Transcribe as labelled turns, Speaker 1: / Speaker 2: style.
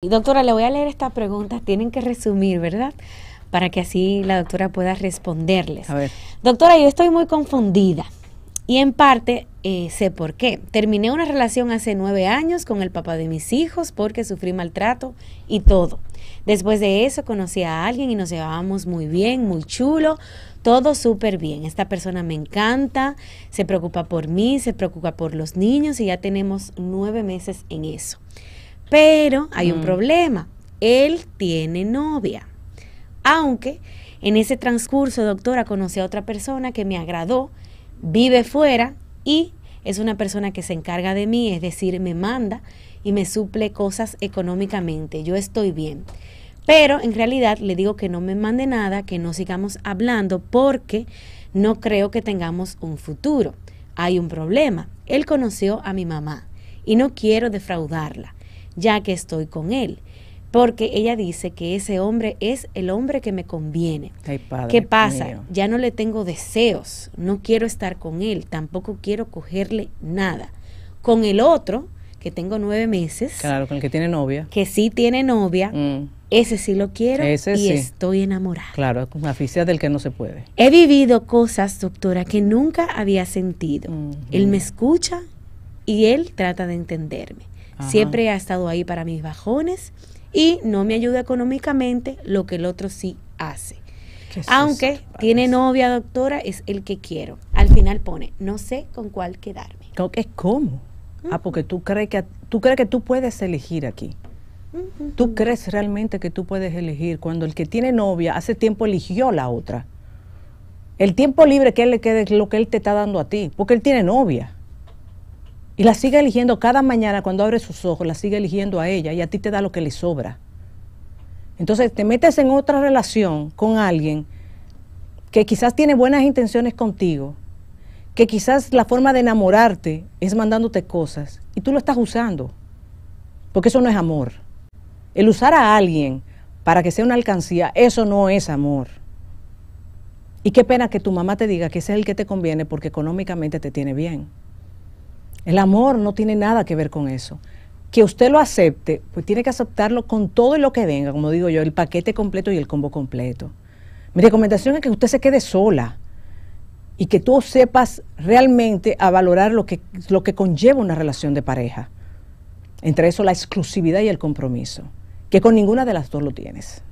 Speaker 1: Doctora, le voy a leer estas preguntas, tienen que resumir, ¿verdad? Para que así la doctora pueda responderles. A ver. Doctora, yo estoy muy confundida y en parte eh, sé por qué. Terminé una relación hace nueve años con el papá de mis hijos porque sufrí maltrato y todo. Después de eso conocí a alguien y nos llevábamos muy bien, muy chulo, todo súper bien. Esta persona me encanta, se preocupa por mí, se preocupa por los niños y ya tenemos nueve meses en eso. Pero hay un mm. problema, él tiene novia. Aunque en ese transcurso, doctora, conocí a otra persona que me agradó, vive fuera y es una persona que se encarga de mí, es decir, me manda y me suple cosas económicamente. Yo estoy bien. Pero en realidad le digo que no me mande nada, que no sigamos hablando porque no creo que tengamos un futuro. Hay un problema. Él conoció a mi mamá y no quiero defraudarla ya que estoy con él. Porque ella dice que ese hombre es el hombre que me conviene.
Speaker 2: ¿Qué pasa?
Speaker 1: Ya no le tengo deseos, no quiero estar con él, tampoco quiero cogerle nada. Con el otro, que tengo nueve meses.
Speaker 2: Claro, con el que tiene novia.
Speaker 1: Que sí tiene novia. Mm. Ese sí lo quiero y estoy enamorada.
Speaker 2: Claro, con afición del que no se puede.
Speaker 1: He vivido cosas, doctora, que nunca había sentido. Mm, él mm. me escucha y él trata de entenderme. Siempre ha estado ahí para mis bajones y no me ayuda económicamente lo que el otro sí hace. Aunque tiene novia, doctora, es el que quiero. Al final pone, no sé con cuál quedarme.
Speaker 2: ¿Qué, ¿Cómo? Ah, porque tú crees que tú crees que tú puedes elegir aquí. Tú crees realmente que tú puedes elegir cuando el que tiene novia hace tiempo eligió la otra. El tiempo libre que él le quede es lo que él te está dando a ti, porque él tiene novia. Y la sigue eligiendo cada mañana cuando abre sus ojos, la sigue eligiendo a ella y a ti te da lo que le sobra. Entonces te metes en otra relación con alguien que quizás tiene buenas intenciones contigo, que quizás la forma de enamorarte es mandándote cosas y tú lo estás usando, porque eso no es amor. El usar a alguien para que sea una alcancía, eso no es amor. Y qué pena que tu mamá te diga que ese es el que te conviene porque económicamente te tiene bien. El amor no tiene nada que ver con eso. Que usted lo acepte, pues tiene que aceptarlo con todo lo que venga, como digo yo, el paquete completo y el combo completo. Mi recomendación es que usted se quede sola y que tú sepas realmente a valorar lo que, lo que conlleva una relación de pareja. Entre eso la exclusividad y el compromiso, que con ninguna de las dos lo tienes.